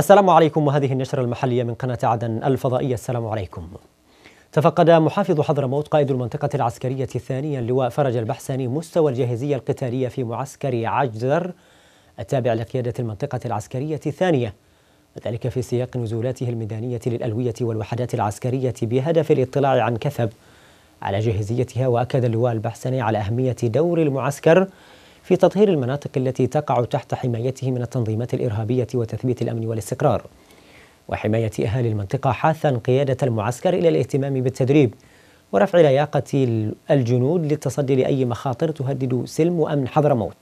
السلام عليكم وهذه النشرة المحلية من قناة عدن الفضائية السلام عليكم تفقد محافظ حضرموت قائد المنطقة العسكرية الثانية اللواء فرج البحساني مستوى الجاهزية القتالية في معسكر عجزر التابع لقيادة المنطقة العسكرية الثانية وذلك في سياق نزولاته الميدانية للألوية والوحدات العسكرية بهدف الاطلاع عن كثب على جاهزيتها وأكد اللواء البحساني على أهمية دور المعسكر في تطهير المناطق التي تقع تحت حمايته من التنظيمات الإرهابية وتثبيت الأمن والاستقرار وحماية أهالي المنطقة حاثا قيادة المعسكر إلى الاهتمام بالتدريب ورفع لياقة الجنود للتصدي لأي مخاطر تهدد سلم وأمن حضرموت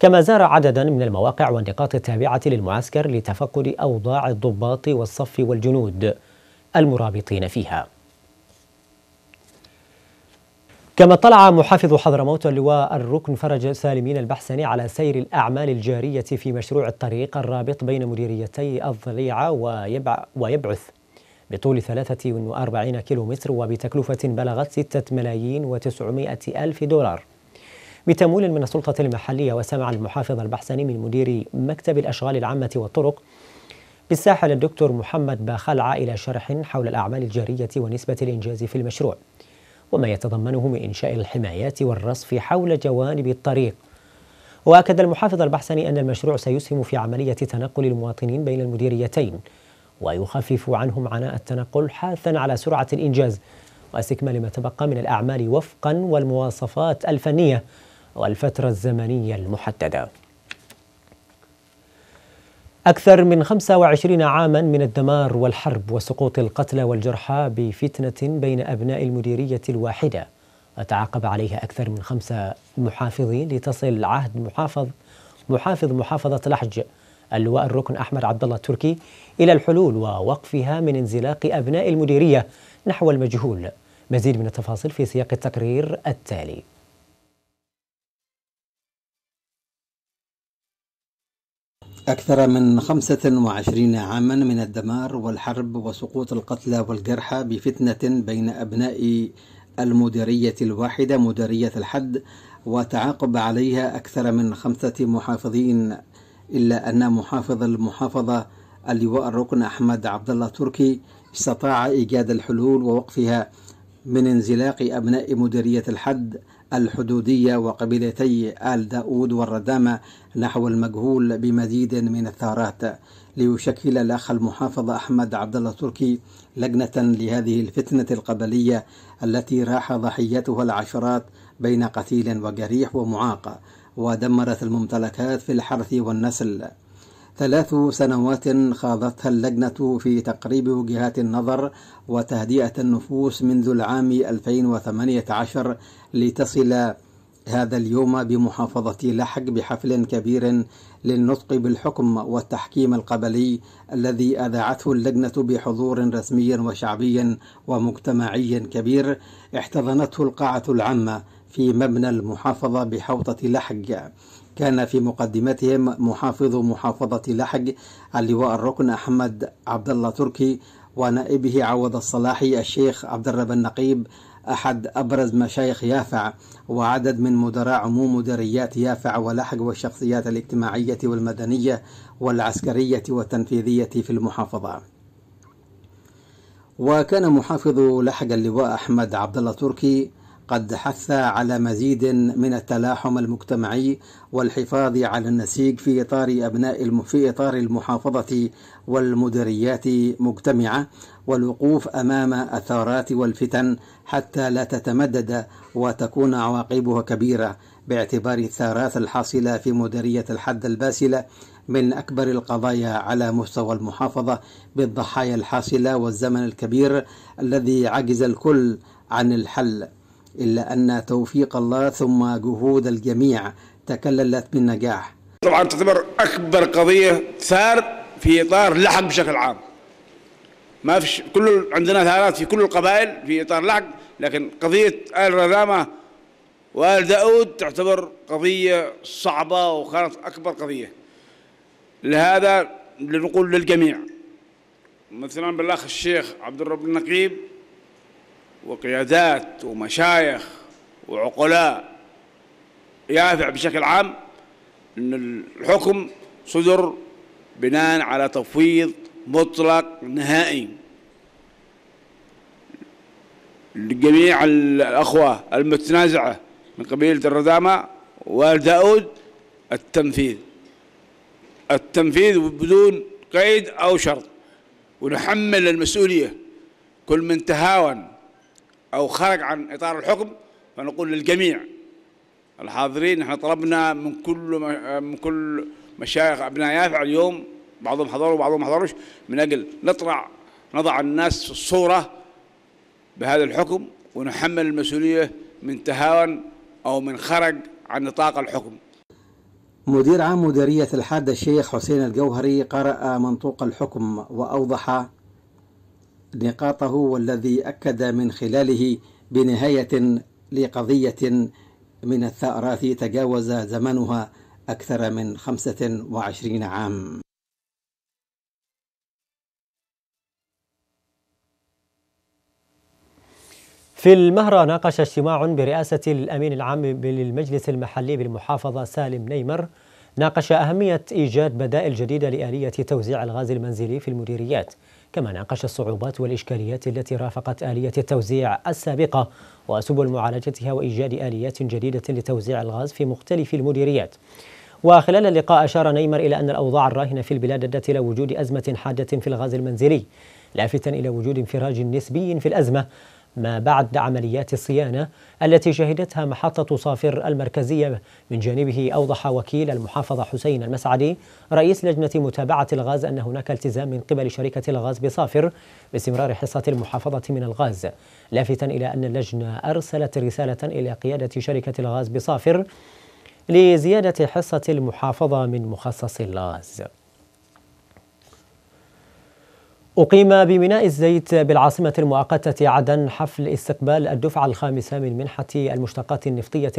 كما زار عددا من المواقع والنقاط التابعة للمعسكر لتفقد أوضاع الضباط والصف والجنود المرابطين فيها كما اطلع محافظ حضرموت اللواء الركن فرج سالمين البحسني على سير الأعمال الجارية في مشروع الطريق الرابط بين مديريتي الضليعة ويبع ويبعث بطول 43 كيلومتر وبتكلفة بلغت 6 ملايين و900 ألف دولار بتمويل من السلطة المحلية وسمع المحافظ البحسني من مدير مكتب الأشغال العامة والطرق بالساحل الدكتور محمد باخلعة إلى شرح حول الأعمال الجارية ونسبة الإنجاز في المشروع وما يتضمنه من إنشاء الحمايات والرصف حول جوانب الطريق وأكد المحافظ البحسني أن المشروع سيسهم في عملية تنقل المواطنين بين المديريتين ويخفف عنهم عناء التنقل حاثا على سرعة الإنجاز واستكمال ما تبقى من الأعمال وفقا والمواصفات الفنية والفترة الزمنية المحددة أكثر من 25 عاما من الدمار والحرب وسقوط القتلى والجرحى بفتنة بين أبناء المديرية الواحدة أتعاقب عليها أكثر من خمسة محافظين لتصل عهد محافظ محافظ محافظة لحج اللواء الركن أحمد عبد الله التركي إلى الحلول ووقفها من انزلاق أبناء المديرية نحو المجهول مزيد من التفاصيل في سياق التقرير التالي أكثر من 25 عاما من الدمار والحرب وسقوط القتلى والجرحى بفتنة بين أبناء المديرية الواحدة مديرية الحد وتعاقب عليها أكثر من خمسة محافظين إلا أن محافظ المحافظة اللواء الركن أحمد عبد الله تركي استطاع إيجاد الحلول ووقفها من انزلاق أبناء مديرية الحد الحدودية وقبيلتي آل داود والردامة نحو المجهول بمزيد من الثارات ليشكل الأخ المحافظ أحمد عبد الله تركي لجنة لهذه الفتنة القبلية التي راح ضحيتها العشرات بين قتيل وجريح ومعاق ودمرت الممتلكات في الحرث والنسل ثلاث سنوات خاضتها اللجنة في تقريب وجهات النظر وتهدئة النفوس منذ العام 2018 لتصل هذا اليوم بمحافظة لحج بحفل كبير للنطق بالحكم والتحكيم القبلي الذي أذاعته اللجنة بحضور رسمي وشعبي ومجتمعي كبير احتضنته القاعة العامة في مبنى المحافظة بحوطة لحج كان في مقدمتهم محافظ محافظة لحج اللواء الركن أحمد عبد الله تركي ونائبه عوض الصلاحي الشيخ عبد الرب النقيب أحد أبرز مشايخ يافع وعدد من مدراء عموم مديريات يافع ولحج والشخصيات الاجتماعية والمدنية والعسكرية والتنفيذية في المحافظة وكان محافظ لحج اللواء أحمد عبد الله تركي قد حث على مزيد من التلاحم المجتمعي والحفاظ على النسيج في إطار أبناء في إطار المحافظة والمديريات مجتمعة والوقوف أمام اثارات والفتن حتى لا تتمدد وتكون عواقبها كبيرة باعتبار الثارات الحاصلة في مديرية الحد الباسلة من أكبر القضايا على مستوى المحافظة بالضحايا الحاصلة والزمن الكبير الذي عجز الكل عن الحل إلا أن توفيق الله ثم جهود الجميع تكللت بالنجاح طبعا تعتبر أكبر قضية ثار في إطار لحق بشكل عام ما فيش كل عندنا ثارات في كل القبائل في إطار لحق لكن قضية آل رذامة وآل داود تعتبر قضية صعبة وكانت أكبر قضية لهذا لنقول للجميع مثلا بالأخ الشيخ عبد الرب النقيب وقيادات ومشايخ وعقلاء يافع بشكل عام أن الحكم صدر بناء على تفويض مطلق نهائي لجميع الأخوة المتنازعة من قبيلة الردامة والداود التنفيذ التنفيذ بدون قيد أو شرط ونحمل المسؤولية كل من تهاون أو خرج عن إطار الحكم فنقول للجميع الحاضرين نحن طلبنا من كل من كل مشايخ أبناء يافع اليوم بعضهم حضروا وبعضهم ما حضروش من أجل نطلع نضع الناس في الصورة بهذا الحكم ونحمل المسؤولية من تهاون أو من خرج عن نطاق الحكم مدير عام مديرية الحادة الشيخ حسين الجوهري قرأ منطوق الحكم وأوضح نقاطه والذي أكد من خلاله بنهاية لقضية من الثأرات تجاوز زمنها أكثر من 25 عام في المهرة ناقش اجتماع برئاسة الأمين العام للمجلس المحلي بالمحافظة سالم نيمر ناقش أهمية إيجاد بدائل جديدة لآلية توزيع الغاز المنزلي في المديريات كما ناقش الصعوبات والإشكاليات التي رافقت آلية التوزيع السابقة وسبل معالجتها وإيجاد آليات جديدة لتوزيع الغاز في مختلف المديريات وخلال اللقاء أشار نيمر إلى أن الأوضاع الراهنة في البلاد أدت إلى وجود أزمة حادة في الغاز المنزلي لافتا إلى وجود انفراج نسبي في الأزمة ما بعد عمليات الصيانة التي شهدتها محطة صافر المركزية من جانبه أوضح وكيل المحافظة حسين المسعدي رئيس لجنة متابعة الغاز أن هناك التزام من قبل شركة الغاز بصافر باستمرار حصة المحافظة من الغاز لافتا إلى أن اللجنة أرسلت رسالة إلى قيادة شركة الغاز بصافر لزيادة حصة المحافظة من مخصص الغاز أقيم بميناء الزيت بالعاصمة المؤقتة عدن حفل استقبال الدفعة الخامسة من منحة المشتقات النفطية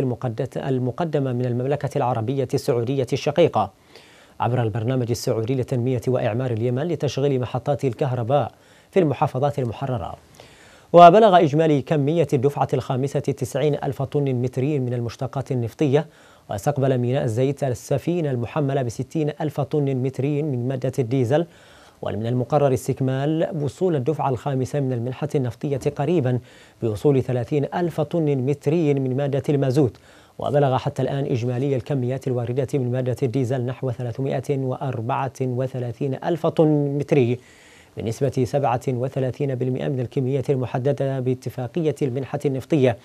المقدمة من المملكة العربية السعودية الشقيقة عبر البرنامج السعودي لتنمية وإعمار اليمن لتشغيل محطات الكهرباء في المحافظات المحررة وبلغ إجمالي كمية الدفعة الخامسة 90 ألف طن متري من المشتقات النفطية واستقبل ميناء الزيت السفينة المحملة ب 60 ألف طن متري من مادة الديزل ومن المقرر استكمال وصول الدفعة الخامسة من المنحة النفطية قريبا بوصول 30 ألف طن متري من مادة المازوت وبلغ حتى الآن إجمالي الكميات الواردة من مادة الديزل نحو 334 ألف طن متري بنسبة 37% من الكمية المحددة باتفاقية المنحة النفطية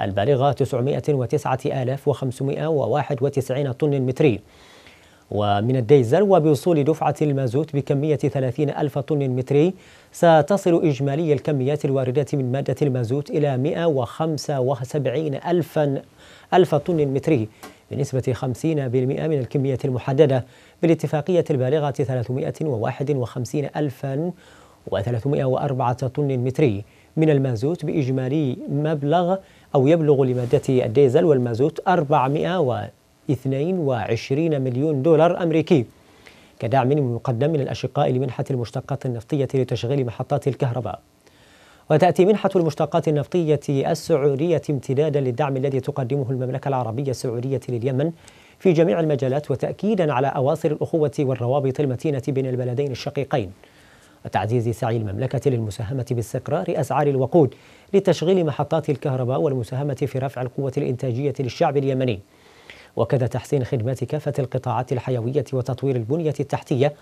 البالغة 909,591 طن متري ومن الديزل وبوصول دفعة المازوت بكمية 30 ألف طن متري ستصل إجمالي الكميات الواردة من مادة المازوت إلى 175 ألف ألف طن متري بنسبة 50% من الكمية المحددة بالاتفاقية البالغة 351 ألفا و304 طن متري من المازوت بإجمالي مبلغ أو يبلغ لمادة الديزل والمازوت 400 22 مليون دولار أمريكي كدعم مقدم من الأشقاء لمنحة المشتقات النفطية لتشغيل محطات الكهرباء وتأتي منحة المشتقات النفطية السعودية امتدادا للدعم الذي تقدمه المملكة العربية السعودية لليمن في جميع المجالات وتأكيدا على أواصر الأخوة والروابط المتينة بين البلدين الشقيقين وتعزيز سعي المملكة للمساهمة باستقرار أسعار الوقود لتشغيل محطات الكهرباء والمساهمة في رفع القوة الإنتاجية للشعب اليمني وكذا تحسين خدمات كافة القطاعات الحيوية وتطوير البنية التحتية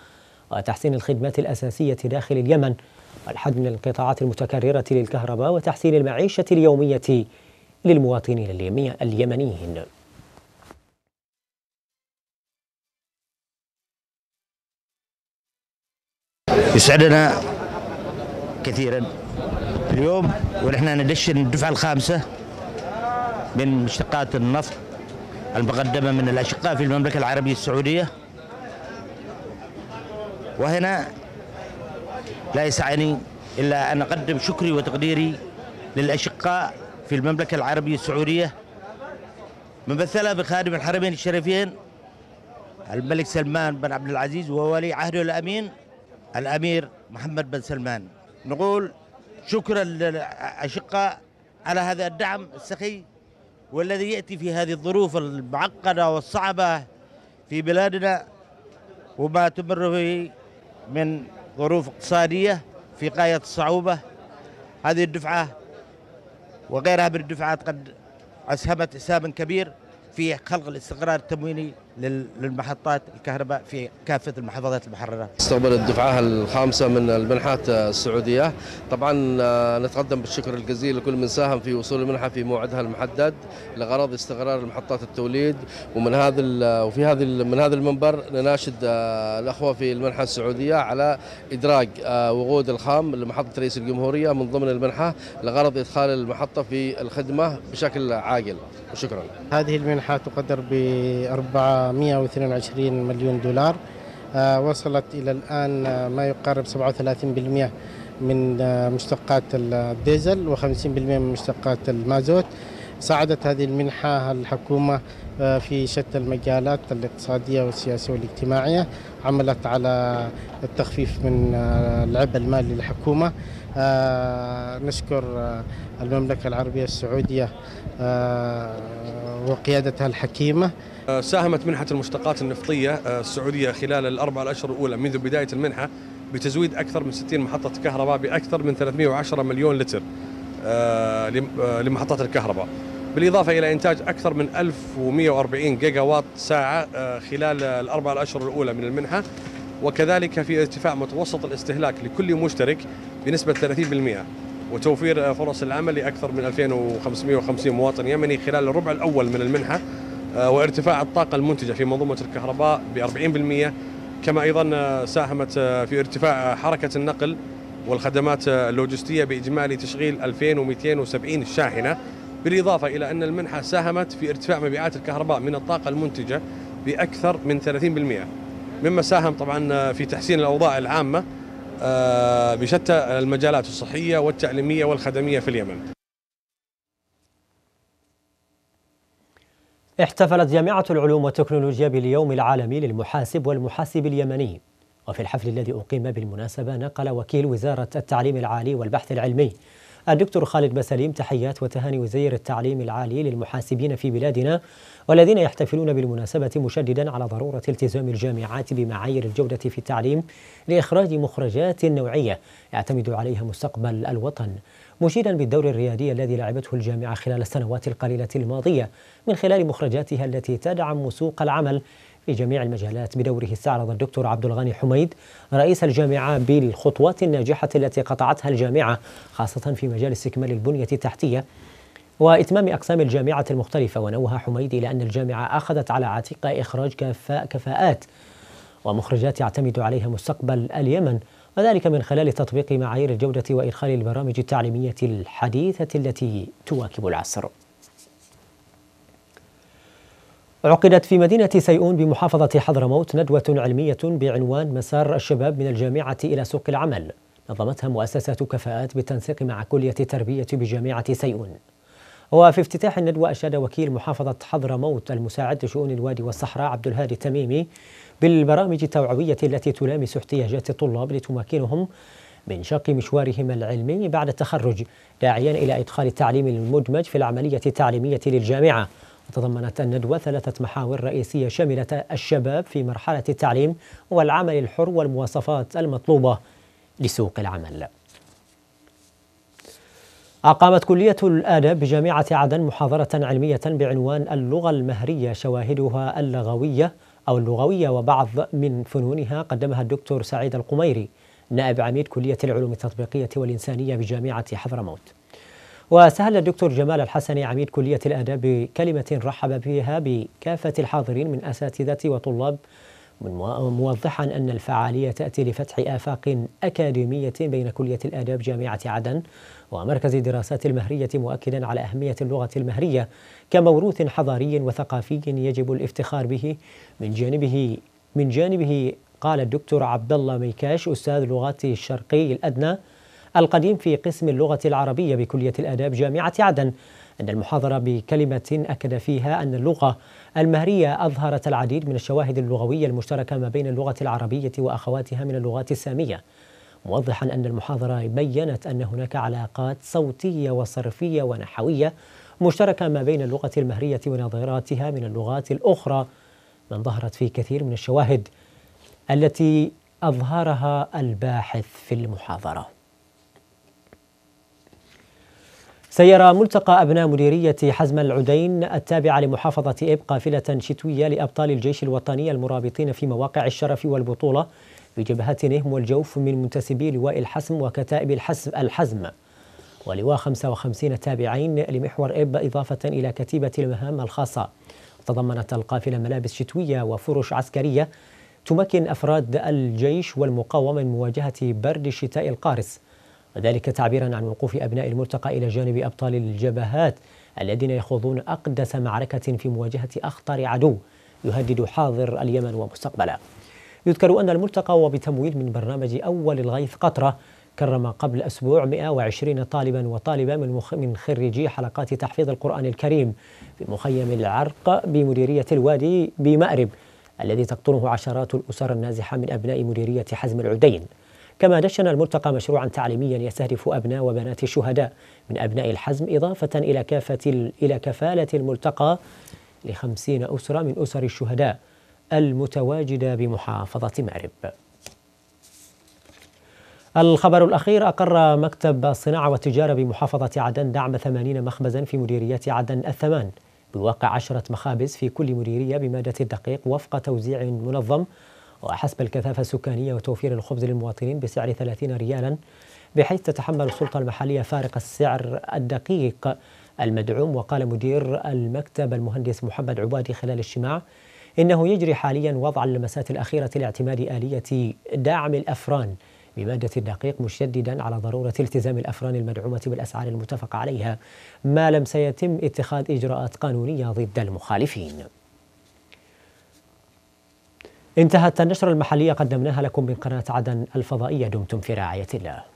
وتحسين الخدمات الأساسية داخل اليمن والحد من القطاعات المتكررة للكهرباء وتحسين المعيشة اليومية للمواطنين اليمنيين يسعدنا كثيرا اليوم ونحن ندشن الدفعة الخامسة من مشتقات النفط المقدمة من الأشقاء في المملكة العربية السعودية وهنا لا يسعني إلا أن أقدم شكري وتقديري للأشقاء في المملكة العربية السعودية ممثلة بخادم الحرمين الشريفين الملك سلمان بن عبد العزيز وولي عهده الأمين الأمير محمد بن سلمان نقول شكرا للأشقاء على هذا الدعم السخي والذي يأتي في هذه الظروف المعقدة والصعبة في بلادنا وما تمر به من ظروف اقتصادية في غاية الصعوبة هذه الدفعة وغيرها من الدفعات قد أسهمت إسهاما كبير في خلق الاستقرار التمويني للمحطات الكهرباء في كافة المحافظات المحررة استقبل الدفعة الخامسة من المنحات السعودية طبعا آه، نتقدم بالشكر الجزيل لكل من ساهم في وصول المنحة في موعدها المحدد لغرض استقرار المحطات التوليد ومن هذا وفي هذه من هذا المنبر نناشد آه، الأخوة في المنحة السعودية على إدراج آه، وقود الخام لمحطة رئيس الجمهورية من ضمن المنحة لغرض إدخال المحطة في الخدمة بشكل عاجل وشكرا هذه المنحة تقدر بأربعة 122 مليون دولار آه، وصلت إلى الآن آه، ما يقارب 37% من آه، مشتقات الديزل و50% من مشتقات المازوت ساعدت هذه المنحة الحكومة في شتى المجالات الاقتصادية والسياسية والاجتماعية عملت على التخفيف من العبء المالي للحكومة نشكر المملكة العربية السعودية وقيادتها الحكيمة ساهمت منحة المشتقات النفطية آه، السعودية خلال الأربع الأشهر الأولى منذ بداية المنحة بتزويد أكثر من 60 محطة كهرباء بأكثر من 310 مليون لتر آه، آه، لمحطات الكهرباء بالإضافة إلى إنتاج أكثر من 1140 جيجا واط ساعة خلال الأربع الأشهر الأولى من المنحة وكذلك في ارتفاع متوسط الاستهلاك لكل مشترك بنسبة 30% وتوفير فرص العمل لأكثر من 2550 مواطن يمني خلال الربع الأول من المنحة آه، وارتفاع الطاقة المنتجة في منظومة الكهرباء ب 40% كما أيضا آه، ساهمت آه، في ارتفاع حركة النقل والخدمات اللوجستية بإجمالي تشغيل 2270 شاحنة بالإضافة إلى أن المنحة ساهمت في ارتفاع مبيعات الكهرباء من الطاقة المنتجة بأكثر من 30% مما ساهم طبعا في تحسين الأوضاع العامة بشتى المجالات الصحية والتعليمية والخدمية في اليمن احتفلت جامعة العلوم والتكنولوجيا باليوم العالمي للمحاسب والمحاسب اليمني وفي الحفل الذي أقيم بالمناسبة نقل وكيل وزارة التعليم العالي والبحث العلمي الدكتور خالد بسليم تحيات وتهاني وزير التعليم العالي للمحاسبين في بلادنا والذين يحتفلون بالمناسبة مشددا على ضرورة التزام الجامعات بمعايير الجودة في التعليم لإخراج مخرجات نوعية يعتمد عليها مستقبل الوطن مشيدا بالدور الريادي الذي لعبته الجامعة خلال السنوات القليلة الماضية من خلال مخرجاتها التي تدعم سوق العمل في جميع المجالات بدوره استعرض الدكتور عبد الغني حميد رئيس الجامعة بالخطوات الناجحة التي قطعتها الجامعة خاصة في مجال استكمال البنية التحتية وإتمام أقسام الجامعة المختلفة ونوه حميد إلى أن الجامعة أخذت على عاتقها إخراج كفاء كفاءات ومخرجات يعتمد عليها مستقبل اليمن وذلك من خلال تطبيق معايير الجودة وإدخال البرامج التعليمية الحديثة التي تواكب العصر عقدت في مدينة سيئون بمحافظة حضرموت ندوة علمية بعنوان مسار الشباب من الجامعة إلى سوق العمل نظمتها مؤسسة كفاءات بالتنسيق مع كلية التربية بجامعة سيئون وفي افتتاح الندوة أشاد وكيل محافظة حضرموت المساعد لشؤون الوادي والصحراء عبد الهادي التميمي بالبرامج التوعوية التي تلامس احتياجات الطلاب لتمكنهم من شق مشوارهم العلمي بعد التخرج داعيا إلى إدخال التعليم المدمج في العملية التعليمية للجامعة تضمنت الندوة ثلاثة محاور رئيسية شملت الشباب في مرحلة التعليم والعمل الحر والمواصفات المطلوبة لسوق العمل أقامت كلية الآداب بجامعة عدن محاضرة علمية بعنوان اللغة المهرية شواهدها اللغوية أو اللغوية وبعض من فنونها قدمها الدكتور سعيد القميري نائب عميد كلية العلوم التطبيقية والإنسانية بجامعة حضرموت وسهل الدكتور جمال الحسني عميد كلية الآداب بكلمة رحب فيها بكافة الحاضرين من أساتذة وطلاب موضحا أن الفعالية تأتي لفتح آفاق أكاديمية بين كلية الآداب جامعة عدن ومركز الدراسات المهرية مؤكدا على أهمية اللغة المهرية كموروث حضاري وثقافي يجب الافتخار به من جانبه من جانبه قال الدكتور عبد الله ميكاش أستاذ لغات الشرقي الأدنى القديم في قسم اللغة العربية بكلية الآداب جامعة عدن أن المحاضرة بكلمة أكد فيها أن اللغة المهرية أظهرت العديد من الشواهد اللغوية المشتركة ما بين اللغة العربية وأخواتها من اللغات السامية موضحا أن المحاضرة بيّنت أن هناك علاقات صوتية وصرفية ونحوية مشتركة ما بين اللغة المهرية ونظيراتها من اللغات الأخرى من ظهرت في كثير من الشواهد التي أظهرها الباحث في المحاضرة سير ملتقى أبناء مديرية حزم العدين التابعة لمحافظة إب قافلة شتوية لأبطال الجيش الوطني المرابطين في مواقع الشرف والبطولة بجبهة نهم والجوف من منتسبي لواء الحسم وكتائب الحسم, الحزم ولواء 55 تابعين لمحور إب إضافة إلى كتيبة المهام الخاصة تضمنت القافلة ملابس شتوية وفرش عسكرية تمكن أفراد الجيش والمقاومة من مواجهة برد الشتاء القارس وذلك تعبيرا عن وقوف أبناء الملتقى إلى جانب أبطال الجبهات الذين يخوضون أقدس معركة في مواجهة أخطر عدو يهدد حاضر اليمن ومستقبله يذكر أن الملتقى وبتمويل من برنامج أول الغيث قطرة كرم قبل أسبوع 120 طالبا وطالبة من من خريجي حلقات تحفيظ القرآن الكريم في مخيم العرق بمديرية الوادي بمأرب الذي تقطنه عشرات الأسر النازحة من أبناء مديرية حزم العدين كما دشن الملتقى مشروعا تعليميا يستهدف أبناء وبنات الشهداء من أبناء الحزم إضافة إلى كافة إلى كفالة الملتقى لخمسين أسرة من أسر الشهداء المتواجدة بمحافظة مأرب الخبر الأخير أقر مكتب الصناعة والتجارة بمحافظة عدن دعم 80 مخبزا في مديرية عدن الثمان بواقع عشرة مخابز في كل مديرية بمادة الدقيق وفق توزيع منظم وحسب الكثافة السكانية وتوفير الخبز للمواطنين بسعر 30 ريالا بحيث تتحمل السلطة المحلية فارق السعر الدقيق المدعوم وقال مدير المكتب المهندس محمد عبادي خلال الاجتماع إنه يجري حاليا وضع اللمسات الأخيرة لاعتماد آلية دعم الأفران بمادة الدقيق مشددا على ضرورة التزام الأفران المدعومة بالأسعار المتفق عليها ما لم سيتم اتخاذ إجراءات قانونية ضد المخالفين انتهت النشرة المحلية قدمناها لكم من قناة عدن الفضائية دمتم في رعاية الله